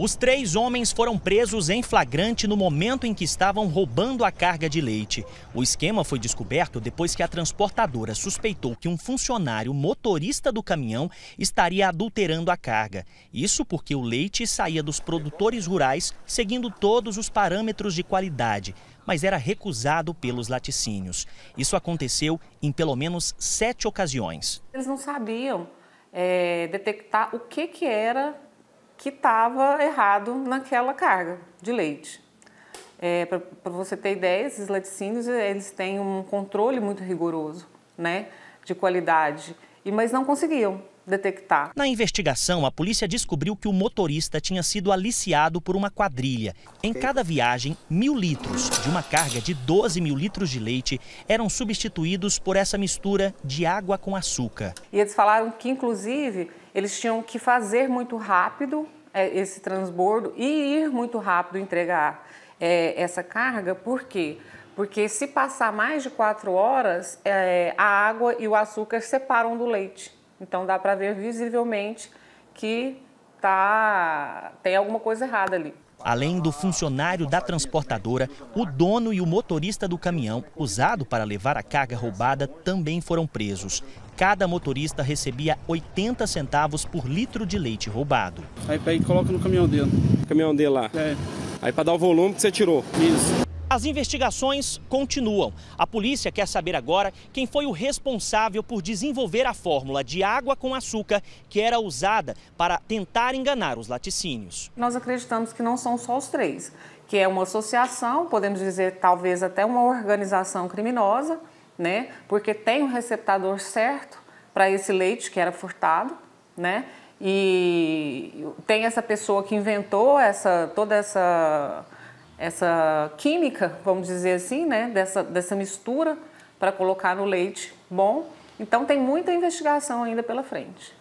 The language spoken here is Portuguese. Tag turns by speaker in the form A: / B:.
A: Os três homens foram presos em flagrante no momento em que estavam roubando a carga de leite. O esquema foi descoberto depois que a transportadora suspeitou que um funcionário motorista do caminhão estaria adulterando a carga. Isso porque o leite saía dos produtores rurais seguindo todos os parâmetros de qualidade, mas era recusado pelos laticínios. Isso aconteceu em pelo menos sete ocasiões.
B: Eles não sabiam é, detectar o que, que era que estava errado naquela carga de leite. É, Para você ter ideia, esses laticínios eles têm um controle muito rigoroso, né, de qualidade, e mas não conseguiam detectar.
A: Na investigação, a polícia descobriu que o motorista tinha sido aliciado por uma quadrilha. Em cada viagem, mil litros de uma carga de 12 mil litros de leite eram substituídos por essa mistura de água com açúcar.
B: E eles falaram que, inclusive, eles tinham que fazer muito rápido é, esse transbordo e ir muito rápido entregar é, essa carga, por quê? Porque se passar mais de quatro horas, é, a água e o açúcar separam do leite. Então dá para ver visivelmente que tá tem alguma coisa errada ali.
A: Além do funcionário da transportadora, o dono e o motorista do caminhão usado para levar a carga roubada também foram presos. Cada motorista recebia 80 centavos por litro de leite roubado. Aí pega e coloca no caminhão dele. Caminhão dele lá. É. Aí para dar o volume que você tirou. Isso. As investigações continuam. A polícia quer saber agora quem foi o responsável por desenvolver a fórmula de água com açúcar que era usada para tentar enganar os laticínios.
B: Nós acreditamos que não são só os três, que é uma associação, podemos dizer talvez até uma organização criminosa, né? Porque tem o um receptador certo para esse leite que era furtado, né? E tem essa pessoa que inventou essa toda essa essa química, vamos dizer assim, né, dessa, dessa mistura para colocar no leite bom. Então tem muita investigação ainda pela frente.